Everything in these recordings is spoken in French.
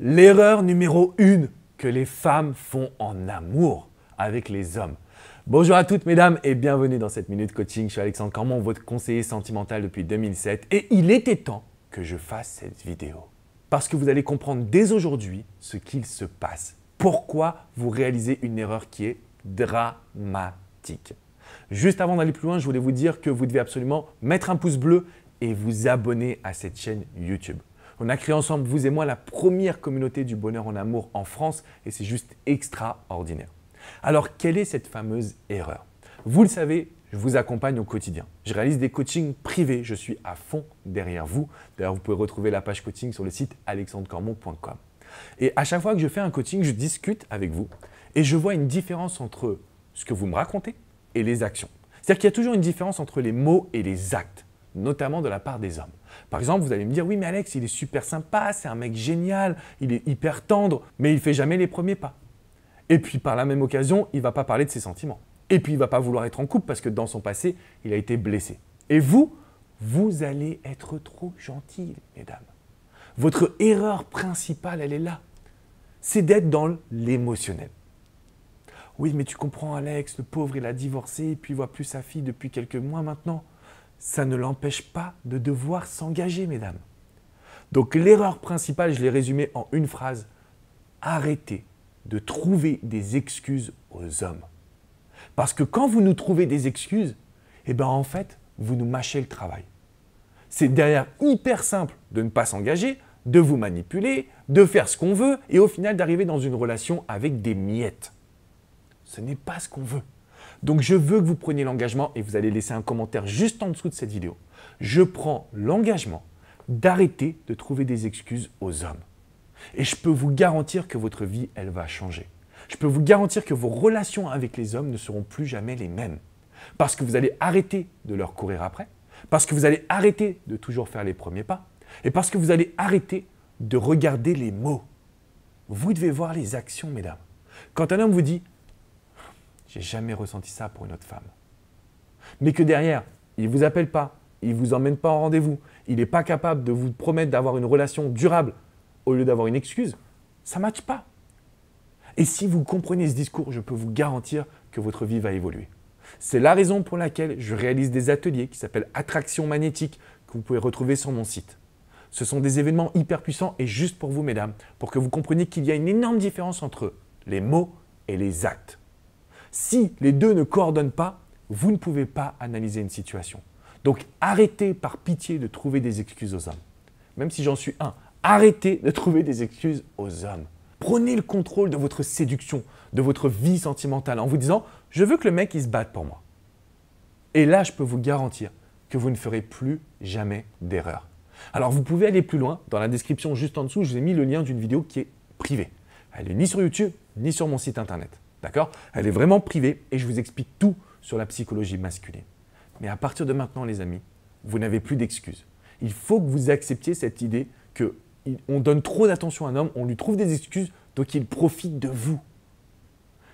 L'erreur numéro 1 que les femmes font en amour avec les hommes. Bonjour à toutes mesdames et bienvenue dans cette minute coaching. Je suis Alexandre Cormont, votre conseiller sentimental depuis 2007 et il était temps que je fasse cette vidéo. Parce que vous allez comprendre dès aujourd'hui ce qu'il se passe. Pourquoi vous réalisez une erreur qui est dramatique. Juste avant d'aller plus loin, je voulais vous dire que vous devez absolument mettre un pouce bleu et vous abonner à cette chaîne YouTube. On a créé ensemble, vous et moi, la première communauté du bonheur en amour en France et c'est juste extraordinaire. Alors, quelle est cette fameuse erreur Vous le savez, je vous accompagne au quotidien. Je réalise des coachings privés, je suis à fond derrière vous. D'ailleurs, vous pouvez retrouver la page coaching sur le site alexandrecormont.com. Et à chaque fois que je fais un coaching, je discute avec vous et je vois une différence entre ce que vous me racontez et les actions. C'est-à-dire qu'il y a toujours une différence entre les mots et les actes notamment de la part des hommes. Par exemple, vous allez me dire, oui, mais Alex, il est super sympa, c'est un mec génial, il est hyper tendre, mais il fait jamais les premiers pas. Et puis, par la même occasion, il va pas parler de ses sentiments. Et puis, il va pas vouloir être en couple parce que dans son passé, il a été blessé. Et vous, vous allez être trop gentil, mesdames. Votre erreur principale, elle est là. C'est d'être dans l'émotionnel. Oui, mais tu comprends, Alex, le pauvre, il a divorcé, et puis il voit plus sa fille depuis quelques mois maintenant ça ne l'empêche pas de devoir s'engager, mesdames. Donc l'erreur principale, je l'ai résumée en une phrase, arrêtez de trouver des excuses aux hommes. Parce que quand vous nous trouvez des excuses, eh bien en fait, vous nous mâchez le travail. C'est derrière hyper simple de ne pas s'engager, de vous manipuler, de faire ce qu'on veut et au final d'arriver dans une relation avec des miettes. Ce n'est pas ce qu'on veut. Donc je veux que vous preniez l'engagement et vous allez laisser un commentaire juste en dessous de cette vidéo. Je prends l'engagement d'arrêter de trouver des excuses aux hommes. Et je peux vous garantir que votre vie, elle va changer. Je peux vous garantir que vos relations avec les hommes ne seront plus jamais les mêmes. Parce que vous allez arrêter de leur courir après, parce que vous allez arrêter de toujours faire les premiers pas, et parce que vous allez arrêter de regarder les mots. Vous devez voir les actions, mesdames. Quand un homme vous dit j'ai jamais ressenti ça pour une autre femme. Mais que derrière, il ne vous appelle pas, il ne vous emmène pas en rendez-vous, il n'est pas capable de vous promettre d'avoir une relation durable au lieu d'avoir une excuse, ça ne matche pas. Et si vous comprenez ce discours, je peux vous garantir que votre vie va évoluer. C'est la raison pour laquelle je réalise des ateliers qui s'appellent Attraction magnétique que vous pouvez retrouver sur mon site. Ce sont des événements hyper puissants et juste pour vous, mesdames, pour que vous compreniez qu'il y a une énorme différence entre les mots et les actes. Si les deux ne coordonnent pas, vous ne pouvez pas analyser une situation. Donc arrêtez par pitié de trouver des excuses aux hommes. Même si j'en suis un, arrêtez de trouver des excuses aux hommes. Prenez le contrôle de votre séduction, de votre vie sentimentale en vous disant je veux que le mec il se batte pour moi. Et là, je peux vous garantir que vous ne ferez plus jamais d'erreur. Alors vous pouvez aller plus loin, dans la description juste en dessous, je vous ai mis le lien d'une vidéo qui est privée. Elle n'est ni sur YouTube, ni sur mon site internet. D'accord Elle est vraiment privée et je vous explique tout sur la psychologie masculine. Mais à partir de maintenant, les amis, vous n'avez plus d'excuses. Il faut que vous acceptiez cette idée que on donne trop d'attention à un homme, on lui trouve des excuses, donc il profite de vous.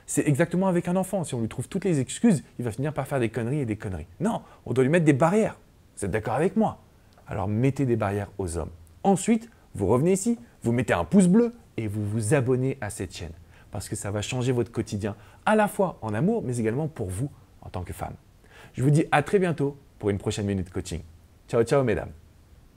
C'est exactement avec un enfant. Si on lui trouve toutes les excuses, il va finir par faire des conneries et des conneries. Non, on doit lui mettre des barrières. Vous êtes d'accord avec moi Alors mettez des barrières aux hommes. Ensuite, vous revenez ici, vous mettez un pouce bleu et vous vous abonnez à cette chaîne parce que ça va changer votre quotidien, à la fois en amour, mais également pour vous en tant que femme. Je vous dis à très bientôt pour une prochaine minute coaching. Ciao, ciao, mesdames.